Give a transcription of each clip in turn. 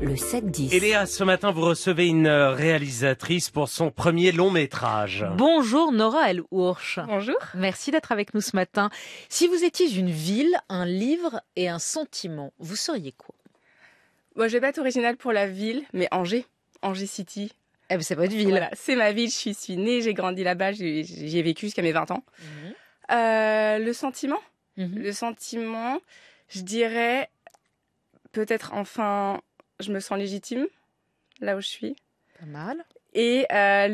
le 7-10. Et ce matin, vous recevez une euh, réalisatrice pour son premier long métrage. Bonjour Nora El Ourch. Bonjour. Merci d'être avec nous ce matin. Si vous étiez une ville, un livre et un sentiment, vous seriez quoi Moi, je vais pas être originale pour la ville, mais Angers. Angers City. Eh ben, c'est votre ville. c'est ma ville. Je suis, née, j'ai grandi là-bas, j'y ai, vécu jusqu'à mes 20 ans. Mhm. Euh, le sentiment. Mhm. Le sentiment, je dirais, peut-être enfin, je me sens légitime là où je suis. Pas mal et euh, euh,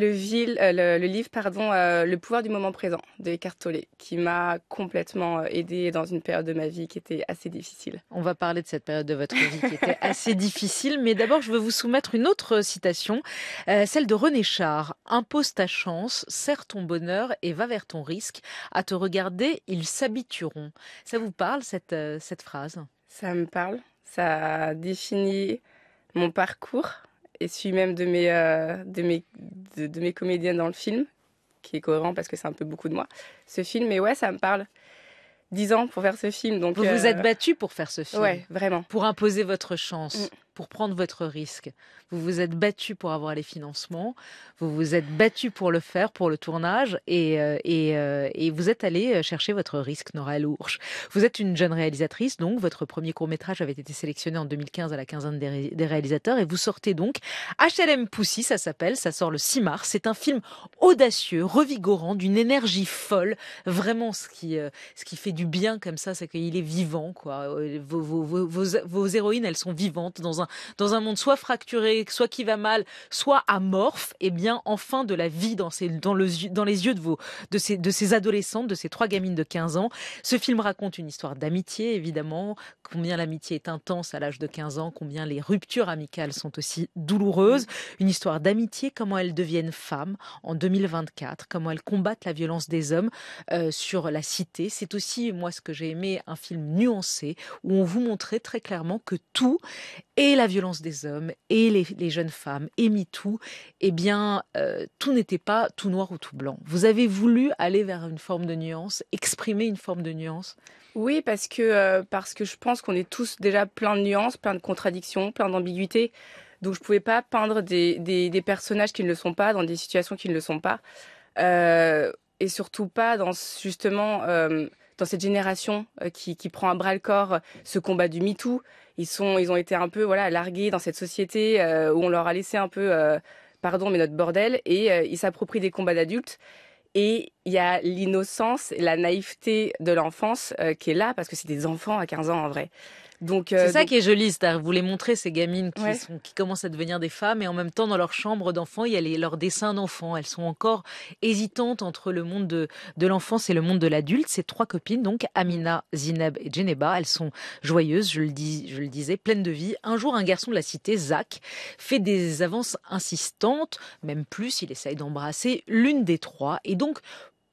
le, livre pardon, euh, Le pouvoir du moment présent de Eckhart Tolle, qui m'a complètement aidé dans une période de ma vie qui était assez difficile. On va parler de cette période de votre vie qui était assez difficile, mais d'abord je veux vous soumettre une autre citation, celle de René Char. Impose ta chance, serre ton bonheur et va vers ton risque. À te regarder, ils s'habitueront. Ça vous parle cette phrase Ça me parle, ça définit mon parcours et suis même de mes, euh, de, mes, comédiens dans le film, qui est cohérent parce que c'est un peu beaucoup de moi, ce film. Mais ouais, ça me parle. Dix ans pour faire ce film. Donc, vous vous euh, êtes battu pour faire ce film. Ouais, vraiment. Pour imposer votre chance. Mm pour prendre votre risque. Vous vous êtes battu pour avoir les financements, vous vous êtes battu pour le faire, pour le tournage, et, euh, euh, et, vous êtes allé euh, chercher votre risque, Nora Lourche. Vous êtes une jeune réalisatrice, donc votre premier court métrage avait été sélectionné en 2015 à la quinzaine des, réalisateurs, et vous sortez donc HLM Poussy, ça s'appelle, ça sort le 6 mars. C'est un film audacieux, revigorant, d'une énergie folle. Vraiment, ce qui, ce qui fait du bien comme ça, c'est qu'il est vivant, quoi. vos héroïnes, elles sont vivantes dans un dans un monde soit fracturé, soit qui va mal, soit amorphe, et eh bien enfin de la vie dans, dans, dans les yeux de, vos, de, ces, de ces adolescentes, de ces trois gamines de 15 ans. Ce film raconte une histoire d'amitié, évidemment, combien l'amitié est intense à l'âge de 15 ans, combien les ruptures amicales sont aussi douloureuses. Une histoire d'amitié, comment elles deviennent femmes en 2024, comment elles combattent la violence des hommes euh, sur la cité. C'est aussi, moi, ce que j'ai aimé, un film nuancé où on vous montrait très clairement que tout et la violence des hommes et les, jeunes femmes et MeToo, eh bien, euh, tout n'était pas tout noir ou tout blanc. Vous avez voulu aller vers une forme de nuance, exprimer une forme de nuance Oui, parce que, euh, parce que je pense qu'on est tous déjà plein de nuances, plein de contradictions, plein d'ambiguïtés. Donc je ne pouvais pas peindre des, personnages qui ne le sont pas, dans des situations qui ne le sont pas. Euh, et surtout pas dans justement dans cette génération qui, qui, prend à bras le corps ce combat du MeToo, ils sont, ils ont été un peu voilà largués dans cette société euh, où on leur a laissé un peu, euh, pardon, mais notre bordel, et euh, ils s'approprient des combats d'adultes et il y a l'innocence, la naïveté de l'enfance euh, qui est là, parce que c'est des enfants à 15 ans en vrai. Donc euh, c'est ça qui est joli, c'est-à-dire vous les montrer ces gamines qui, sont, qui commencent à devenir des femmes et en même temps dans leur chambre d'enfant il y a les, leurs dessins d'enfants. Elles sont encore hésitantes entre le monde de, de l'enfance et le monde de l'adulte. Ces trois copines donc Amina, Zineb et Jeneba elles sont joyeuses, je le dis, je le disais, pleines de vie. Un jour un garçon de la cité, Zach, fait des avances insistantes, même plus, il essaye d'embrasser l'une des trois et donc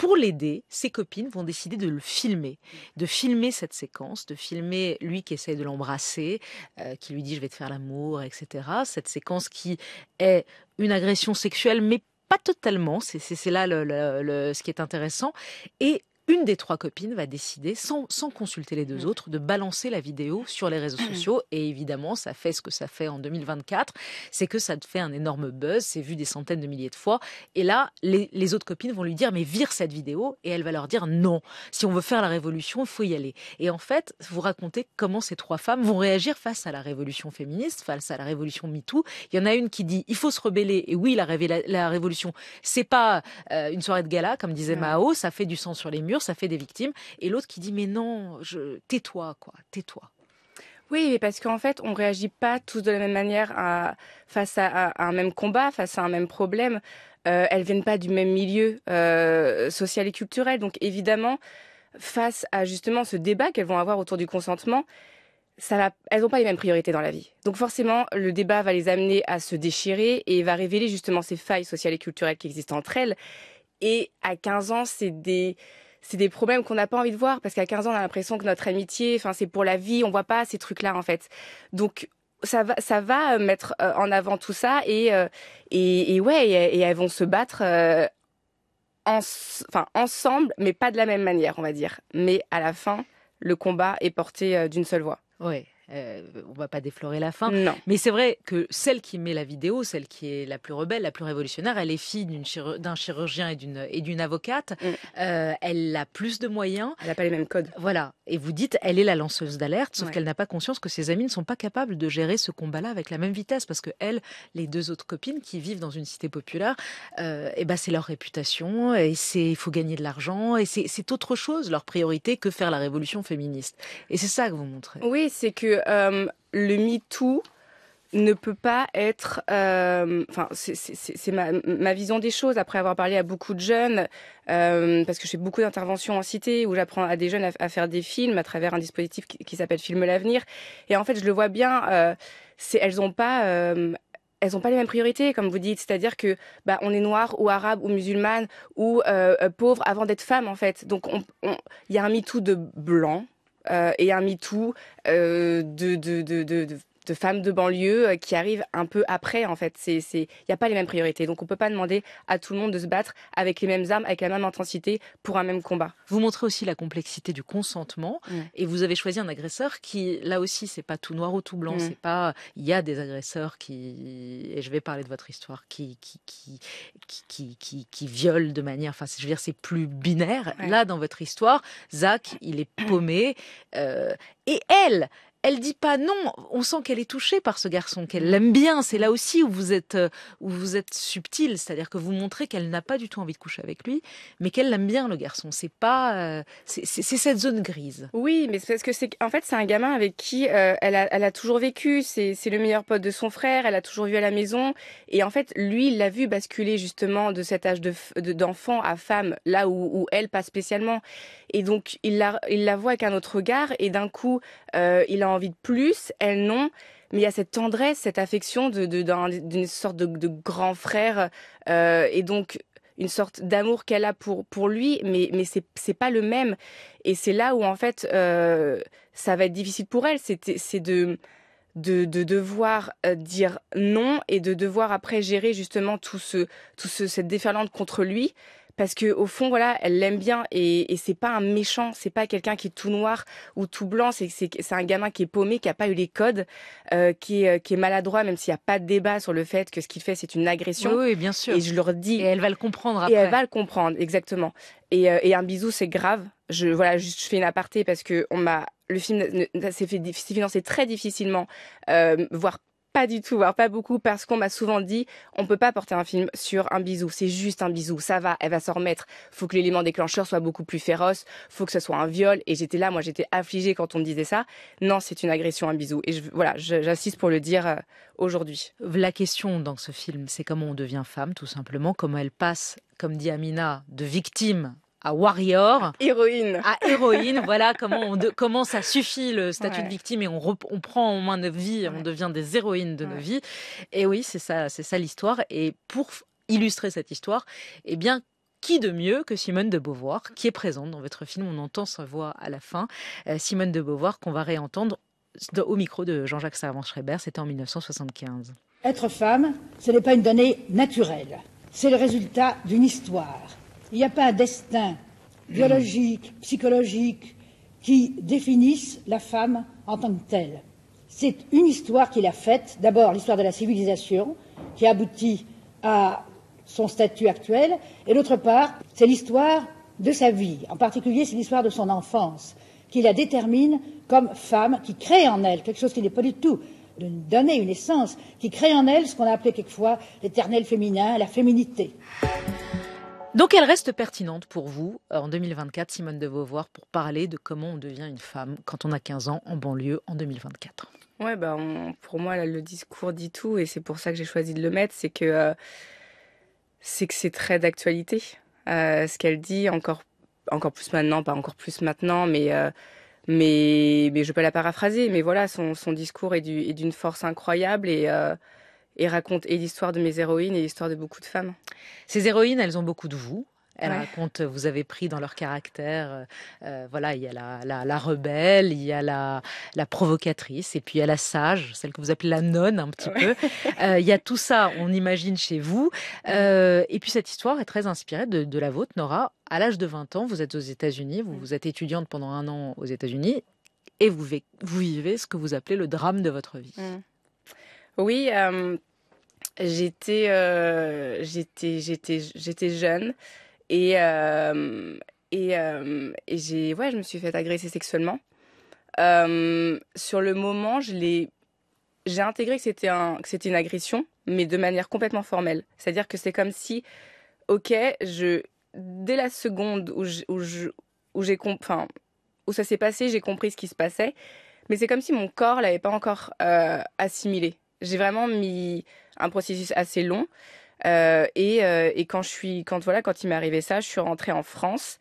pour l'aider, ses copines vont décider de le filmer, de filmer cette séquence, de filmer lui qui essaye de l'embrasser, euh, qui lui dit je vais te faire l'amour, etc. Cette séquence qui est une agression sexuelle, mais pas totalement, c'est là ce qui est intéressant. Et une des trois copines va décider, sans, consulter les deux mm. autres, de balancer la vidéo sur les réseaux mm. sociaux. Et évidemment, ça fait ce que ça fait en 2024, c'est que ça te fait un énorme buzz, c'est vu des centaines de milliers de fois. Et là, les, autres copines vont lui dire, mais vire cette vidéo. Et elle va leur dire, non, si on veut faire la révolution, il faut y aller. Et en fait, vous racontez comment ces trois femmes vont réagir face à la révolution féministe, face à la révolution MeToo. Il y en a une qui dit, il faut se rebeller. Et oui, la, la révolution, c'est pas euh, une soirée de gala, comme disait mm. Mao, ça fait du sang sur les murs ça fait des victimes. Et l'autre qui dit mais non, je tais-toi quoi, tais-toi. Oui, parce qu'en fait, on réagit pas tous de la même manière à, face à, un même combat, face à un même problème. Euh, elles viennent pas du même milieu euh, social et culturel, donc évidemment, face à justement ce débat qu'elles vont avoir autour du consentement, ça va, elles n'ont pas les mêmes priorités dans la vie. Donc forcément, le débat va les amener à se déchirer et va révéler justement ces failles sociales et culturelles qui existent entre elles. Et à 15 ans, c'est des c'est des problèmes qu'on n'a pas envie de voir parce qu'à 15 ans, on a l'impression que notre amitié, enfin, c'est pour la vie, on voit pas ces trucs-là en fait. Donc ça va, ça va euh, mettre euh, en avant tout ça et euh, et, et ouais, et, elles vont se battre. enfin, ensemble, mais pas de la même manière, on va dire. Mais à la fin, le combat est porté d'une seule voix. Oui, on euh, on va pas déflorer la fin. Mais c'est vrai que celle qui met la vidéo, celle qui est la plus rebelle, la plus révolutionnaire, elle est fille d'un chirurgien et d'une et d'une avocate. Mm. Euh, elle a plus de moyens. Elle n'a pas les mêmes codes. Voilà. Et vous dites, elle est la lanceuse d'alerte, sauf qu'elle n'a pas conscience que ses amis ne sont pas capables de gérer ce combat-là avec la même vitesse, parce que elle, les deux autres copines qui vivent dans une cité populaire, et euh, eh ben c'est leur réputation, et c'est il faut gagner de l'argent, et c'est autre chose leur priorité que faire la révolution féministe. Et c'est ça que vous montrez. Oui, c'est que euh, le MeToo ne peut pas être. Euh, c'est ma, vision des choses après avoir parlé à beaucoup de jeunes, euh, parce que je fais beaucoup d'interventions en cité où j'apprends à des jeunes à, faire des films à travers un dispositif qui, s'appelle Filme l'avenir. Et en fait, je le vois bien. elles n'ont pas. elles n'ont pas les mêmes priorités, comme vous dites. C'est-à-dire que bah, on est noir ou arabe ou musulmane ou pauvre avant d'être femme, en fait. Donc, il y a un MeToo de blanc, euh, et un MeToo euh, de, de, de, de de femmes de banlieue euh, qui arrivent un peu après en fait. il n'y a pas les mêmes priorités. Donc on ne peut pas demander à tout le monde de se battre avec les mêmes armes, avec la même intensité pour un même combat. Vous montrez aussi la complexité du consentement et vous avez choisi un agresseur qui là aussi n'est pas tout noir ou tout blanc, c'est pas il y a des agresseurs qui et je vais parler de votre histoire qui qui qui qui violent de manière enfin je veux dire c'est plus binaire. Là dans votre histoire, Zach, il est paumé euh, et elle elle dit pas non. On sent qu'elle est touchée par ce garçon, qu'elle l'aime bien. C'est là aussi où vous êtes, euh, où vous êtes subtil, c'est-à-dire que vous montrez qu'elle n'a pas du tout envie de coucher avec lui, mais qu'elle l'aime bien le garçon. C'est pas, euh, c'est cette zone grise. Oui, mais parce que c'est, en fait, c'est un gamin avec qui euh, elle, a, toujours vécu. C'est le meilleur pote de son frère. Elle a toujours vu à la maison. Et en fait, lui, il l'a vu basculer justement de cet âge d'enfant de, d'enfant à femme, là où, elle passe spécialement. Et donc, il la, il la voit avec un autre regard. Et d'un coup, il a envie de plus, elles non. Mais il y a cette tendresse, cette affection d'une de, sorte de, grand frère. Euh, et donc, une sorte d'amour qu'elle a pour pour lui, mais mais c'est c'est pas le même. Et c'est là où en fait euh, ça va être difficile pour elle. C'est de de, devoir euh, dire non et de devoir après gérer justement tout ce tout ce cette déferlante contre lui parce que au fond voilà elle l'aime bien et, c'est pas un méchant c'est pas quelqu'un qui est tout noir ou tout blanc c'est c'est un gamin qui est paumé qui a pas eu les codes euh, qui est euh, qui est maladroit même s'il n'y a pas de débat sur le fait que ce qu'il fait c'est une agression oui, bien sûr et je leur dis et elle va le comprendre après. et elle va le comprendre exactement et, euh, et un bisou c'est grave je voilà je, fais une aparté parce que on m'a le film s'est financé très difficilement, euh, voire pas du tout, voire pas beaucoup, parce qu'on m'a souvent dit on peut pas porter un film sur un bisou, c'est juste un bisou, ça va, elle va s'en remettre. Faut que l'élément déclencheur soit beaucoup plus féroce, faut que ce soit un viol. Et j'étais là, moi j'étais affligée quand on me disait ça. Non, c'est une agression, un bisou. Et voilà, j'insiste pour le dire euh, aujourd'hui. La question dans ce film, c'est comment on devient femme, tout simplement, comment elle passe, comme dit Amina, de victime à warrior, héroïne, à héroïne. voilà comment on ça suffit le statut de victime et on, prend en main nos vie, on devient des héroïnes de nos vies. Et oui, c'est ça, c'est ça l'histoire. Et pour illustrer cette histoire, eh bien qui de mieux que Simone de Beauvoir, qui est présente dans votre film, on entend sa voix à la fin, euh, Simone de Beauvoir qu'on va réentendre au micro de Jean-Jacques Servan-Schreiber, c'était en 1975. Être femme, ce n'est pas une donnée naturelle, c'est le résultat d'une histoire il n'y a pas un destin biologique, psychologique, qui définisse la femme en tant que telle. C'est une histoire qui a faite, d'abord l'histoire de la civilisation, qui aboutit à son statut actuel, et d'autre part, c'est l'histoire de sa vie, en particulier c'est l'histoire de son enfance, qui la détermine comme femme, qui crée en elle quelque chose qui n'est pas du tout donné, une essence, qui crée en elle ce qu'on a appelé quelquefois l'éternel féminin, la féminité. Donc elle reste pertinente pour vous euh, en 2024, Simone de Beauvoir, pour parler de comment on devient une femme quand on a 15 ans en banlieue en 2024. Ouais, ben pour moi, là, le discours dit tout et c'est pour ça que j'ai choisi de le mettre, c'est que euh, c'est très d'actualité. Euh, ce qu'elle dit, encore, encore plus maintenant, pas encore plus maintenant, mais, mais, je peux la paraphraser, mais voilà, son, son discours est d'une force incroyable et et raconte et l'histoire de mes héroïnes et l'histoire de beaucoup de femmes. Ces héroïnes, elles ont beaucoup de vous. Elle racontent, raconte, vous avez pris dans leur caractère, euh, euh, voilà, il y a la, la, rebelle, il y a la, la provocatrice, et puis il y a la sage, celle que vous appelez la nonne un petit peu. Euh, il y a tout ça, on imagine chez vous. et puis cette histoire est très inspirée de, la vôtre, Nora. À l'âge de 20 ans, vous êtes aux États-Unis, vous, êtes étudiante pendant un an aux États-Unis, et vous, vous, vivez ce que vous appelez le drame de votre vie. Oui. Euh, j'étais, j'étais, jeune et euh, euh, et, j'ai, je me suis fait agresser sexuellement. sur le moment, je j'ai intégré que c'était un, que c'était une agression, mais de manière complètement formelle. C'est-à-dire que c'est comme si, ok, je, dès la seconde où où où ça s'est passé, j'ai compris ce qui se passait. Mais c'est comme si mon corps l'avait pas encore assimilé. J'ai vraiment mis, un processus assez long. Euh, et, euh, et, quand je suis, quand voilà, quand il m'est arrivé ça, je suis rentrée en France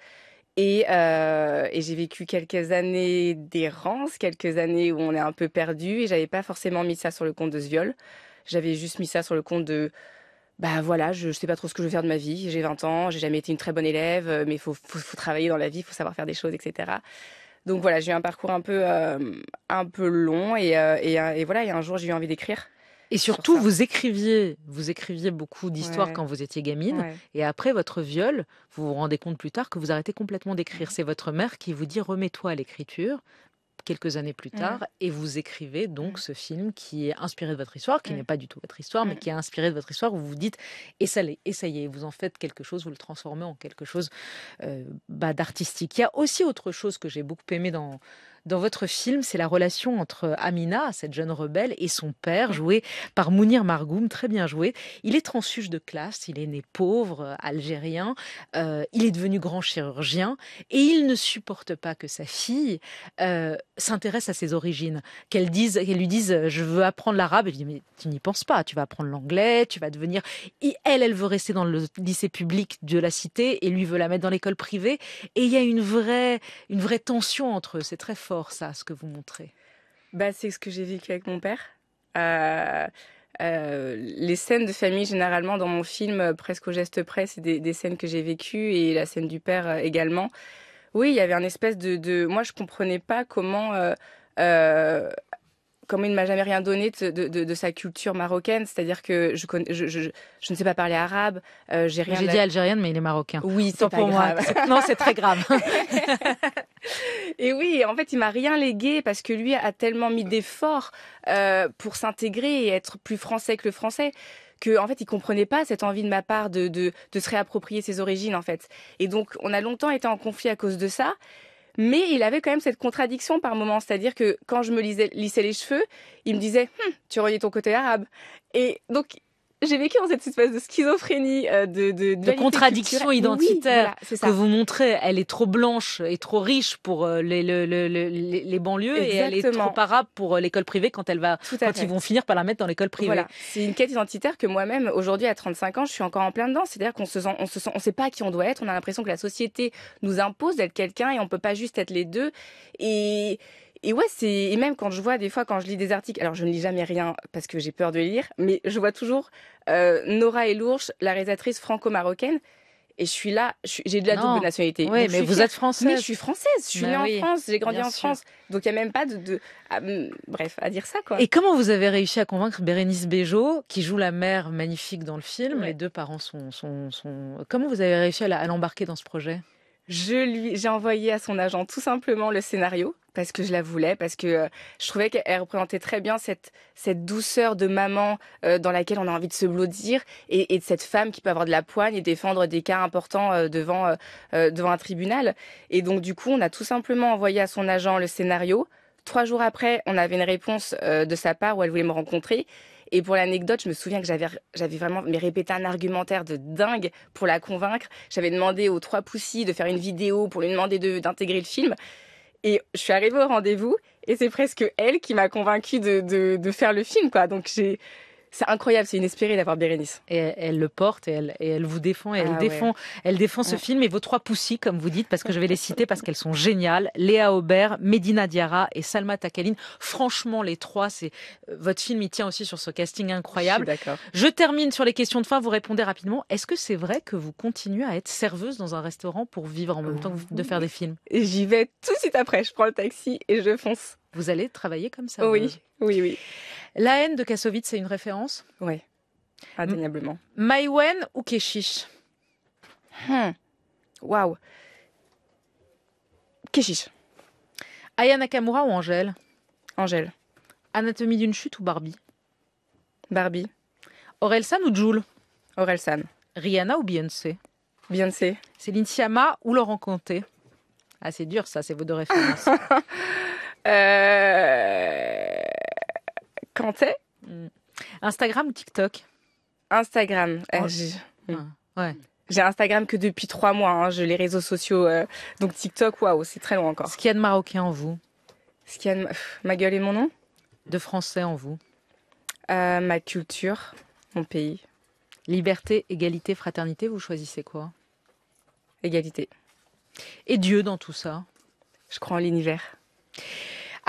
et, euh, et j'ai vécu quelques années d'errance, quelques années où on est un peu perdu et j'avais pas forcément mis ça sur le compte de ce viol. J'avais juste mis ça sur le compte de bah voilà, je, je sais pas trop ce que je veux faire de ma vie. J'ai 20 ans, j'ai jamais été une très bonne élève, mais il faut, travailler dans la vie, faut savoir faire des choses, etc. Donc voilà, j'ai eu un parcours un peu, un peu long et, et, et voilà, et un jour j'ai eu envie d'écrire. Et surtout, vous écriviez, vous écriviez beaucoup d'histoires quand vous étiez gamine. Et après votre viol, vous vous rendez compte plus tard que vous arrêtez complètement d'écrire. C'est votre mère qui vous dit remets-toi à l'écriture quelques années plus tard, et vous écrivez donc ce film qui est inspiré de votre histoire, qui n'est pas du tout votre histoire, mais qui est inspiré de votre histoire, vous vous dites, et ça y est, vous en faites quelque chose, vous le transformez en quelque chose euh, bah, d'artistique. Il y a aussi autre chose que j'ai beaucoup aimé dans, dans votre film, c'est la relation entre Amina, cette jeune rebelle, et son père, mmh. joué par Mounir Margoum, très bien joué. Il est transfuge de classe, il est né pauvre, euh, algérien, euh, il est devenu grand chirurgien, et il ne supporte pas que sa fille euh, s'intéresse à ses origines, qu'elle dise, qu'elle lui dise, je veux apprendre l'arabe. Il dit, mais tu n'y penses pas, tu vas apprendre l'anglais, tu vas devenir. elle, elle veut rester dans le lycée public de la cité, et lui veut la mettre dans l'école privée. Et il y a une vraie, une vraie tension entre eux, c'est très fort fort, ça, ce que vous montrez bah, C'est ce que j'ai vécu avec mon père. Euh, euh, les scènes de famille, généralement, dans mon film, euh, presque au geste près, c'est des, scènes que j'ai vécues et la scène du père également. Oui, il y avait un espèce de, Moi, je comprenais pas comment. Comme il ne m'a jamais rien donné de, sa culture marocaine. C'est-à-dire que je, connais, je, ne sais pas parler arabe, euh, j'ai rien. J'ai dit algérienne, mais il est marocain. Oui, c'est pour grave. moi. Non, c'est très grave. et oui, en fait, il m'a rien légué parce que lui a tellement mis d'efforts euh, pour s'intégrer et être plus français que le français que en fait il comprenait pas cette envie de ma part de, de se réapproprier ses origines en fait. Et donc on a longtemps été en conflit à cause de ça. Mais il avait quand même cette contradiction par moment. C'est-à-dire que quand je me lisais, lissais les cheveux, il me disait, hum, tu relis ton côté arabe. Et donc, j'ai vécu dans cette espèce de schizophrénie, euh, de, de, de, contradiction identitaire que vous montrez. Elle est trop blanche et trop riche pour euh, les, les, les, les banlieues et elle est trop arabe pour euh, l'école privée quand elle va, quand ils vont finir par la mettre dans l'école privée. Voilà. C'est une quête identitaire que moi-même, aujourd'hui à 35 ans, je suis encore en plein dedans. C'est-à-dire qu'on se sent, on se on sait pas qui on doit être. On a l'impression que la société nous impose d'être quelqu'un et on peut pas juste être les deux. Et et ouais, c'est et même quand je vois des fois quand je lis des articles, alors je ne lis jamais rien parce que j'ai peur de lire, mais je vois toujours euh, Nora Elourche, la réalisatrice franco-marocaine. Et je suis là, j'ai de la double nationalité. Oui, mais vous êtes française. Mais je suis française, je suis bah née en France, j'ai grandi en France. Donc il n'y a même pas de. Ah, hmm, bref, à dire ça, quoi. Et comment vous avez réussi à convaincre Bérénice Bejo, qui joue la mère magnifique dans le film Les deux parents sont, sont, sont. Comment vous avez réussi à l'embarquer dans ce projet je lui, j'ai envoyé à son agent tout simplement le scénario parce que je la voulais, parce que euh, je trouvais qu'elle représentait très bien cette, douceur de maman euh, dans laquelle on a envie de se blottir et, de cette femme qui peut avoir de la poigne et défendre des cas importants euh, devant, devant un tribunal. Et donc du coup, on a tout simplement envoyé à son agent le scénario. Trois jours après, on avait une réponse de sa part où elle voulait me rencontrer. Et pour l'anecdote, je me souviens que j'avais, vraiment répété un argumentaire de dingue pour la convaincre. J'avais demandé aux trois poussis de faire une vidéo pour lui demander de, d'intégrer le film. Et je suis arrivée au rendez-vous et c'est presque elle qui m'a convaincue de, de faire le film, quoi. Donc j'ai, c'est incroyable, c'est inespéré d'avoir Bérénice. Et elle, le porte et elle, vous défend, et elle, ah défend, elle défend ce film et vos trois poussies, comme vous dites, parce que je vais les citer parce qu'elles sont géniales. Léa Aubert, Medina Diara et Salma Takaline. Franchement, les trois, c'est euh, votre film, tient aussi sur ce casting incroyable. Je, je termine sur les questions de fin. Vous répondez rapidement. Est-ce que c'est vrai que vous continuez à être serveuse dans un restaurant pour vivre en même temps que de faire des films J'y vais tout de suite après. Je prends le taxi et je fonce. Vous allez travailler comme ça Oui, euh? oui, oui. La haine de Kassovitz, c'est une référence Oui, indéniablement. Maïwen ou Keshish hmm. Waouh Keshish. Aya Nakamura ou Angèle Angèle. Anatomie d'une chute ou Barbie Barbie. Orelsan ou Joule Orelsan. Rihanna ou Beyoncé Beyoncé. Céline Sciamma ou Laurent Conté Ah, c'est dur ça, c'est vos deux références. euh... Mm. Instagram Instagram, TikTok. Instagram. Oh, mm. ah, j'ai... Instagram que depuis trois mois. Hein, les réseaux sociaux, euh, donc TikTok. Waouh, c'est très long encore. Ce qu'il y a de marocain en vous. Ce qu'il y a de ma gueule et mon nom. De français en vous. Euh, ma culture, mon pays. Liberté, égalité, fraternité. Vous choisissez quoi Égalité. Et Dieu dans tout ça Je crois en l'univers.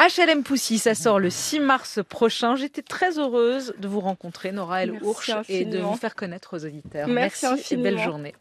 HLM Poussy, ça sort le 6 mars prochain. J'étais très heureuse de vous rencontrer, Nora El et de vous faire connaître aux auditeurs. Merci, Merci et belle journée.